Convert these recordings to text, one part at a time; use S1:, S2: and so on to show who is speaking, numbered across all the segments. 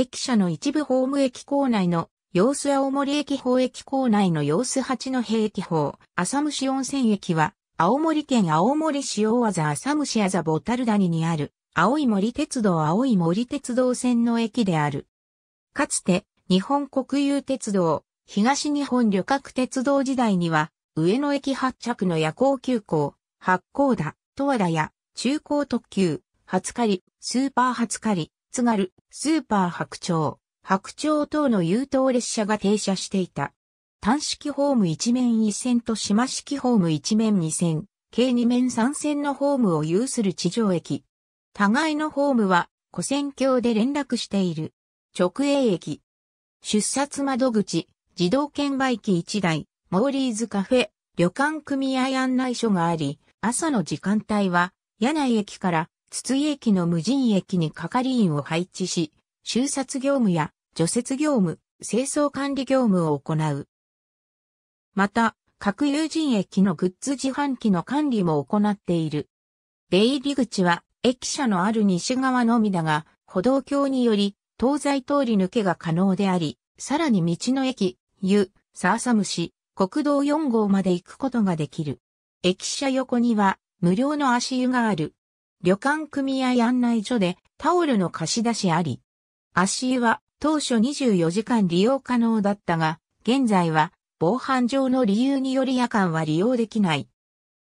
S1: 駅舎の一部ホーム駅構内の様子青森駅方駅構内の様子八の平駅方、浅虫温泉駅は、青森県青森市大和浅虫あざボタル谷にある、青い森鉄道青い森鉄道線の駅である。かつて、日本国有鉄道、東日本旅客鉄道時代には、上野駅発着の夜行急行、八甲田、十和田や、中高特急、初狩り、スーパー初狩り、津軽、スーパー白鳥、白鳥等の優等列車が停車していた。単式ホーム一面一線と島式ホーム一面二線、計二面三線のホームを有する地上駅。互いのホームは、古線橋で連絡している。直営駅。出札窓口、自動券売機一台、モーリーズカフェ、旅館組合案内所があり、朝の時間帯は、柳井駅から筒井駅の無人駅に係員を配置し、収殺業務や除雪業務、清掃管理業務を行う。また、各有人駅のグッズ自販機の管理も行っている。出入り口は駅舎のある西側のみだが、歩道橋により東西通り抜けが可能であり、さらに道の駅、湯、サーサムシ、国道4号まで行くことができる。駅舎横には無料の足湯がある。旅館組合案内所でタオルの貸し出しあり。足湯は当初24時間利用可能だったが、現在は防犯上の理由により夜間は利用できない。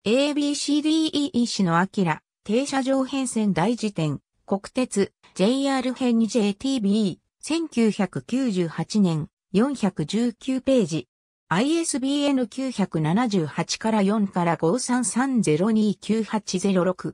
S1: ABCDE 医市の明、停車場変遷大辞典、国鉄、JR 編 JTB、1998年、419ページ。ISBN 978から4から533029806。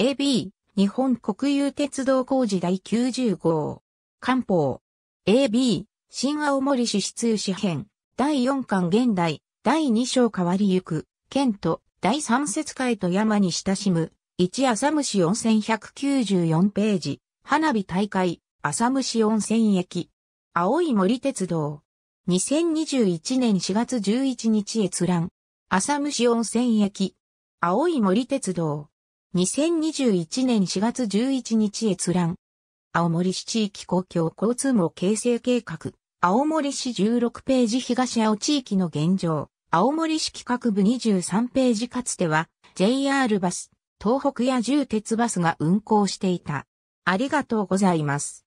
S1: AB、日本国有鉄道工事第90号。官報。AB、新青森市出通市編。第4巻現代、第2章変わりゆく、県と、第3節会と山に親しむ、1浅虫4194ページ、花火大会、浅虫温泉駅、青い森鉄道。2021年4月11日閲覧。浅虫温泉駅、青い森鉄道。2021年4月11日閲覧。青森市地域公共交通網形成計画。青森市16ページ東青地域の現状。青森市企画部23ページかつては JR バス、東北や重鉄バスが運行していた。ありがとうございます。